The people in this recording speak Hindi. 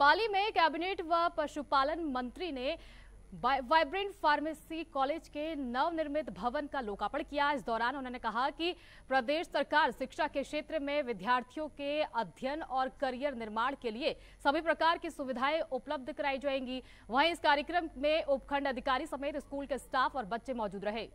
पाली में कैबिनेट व पशुपालन मंत्री ने वाइब्रेंट फार्मेसी कॉलेज के नवनिर्मित भवन का लोकार्पण किया इस दौरान उन्होंने कहा कि प्रदेश सरकार शिक्षा के क्षेत्र में विद्यार्थियों के अध्ययन और करियर निर्माण के लिए सभी प्रकार की सुविधाएं उपलब्ध कराई जाएंगी वहीं इस कार्यक्रम में उपखंड अधिकारी समेत स्कूल के स्टाफ और बच्चे मौजूद रहे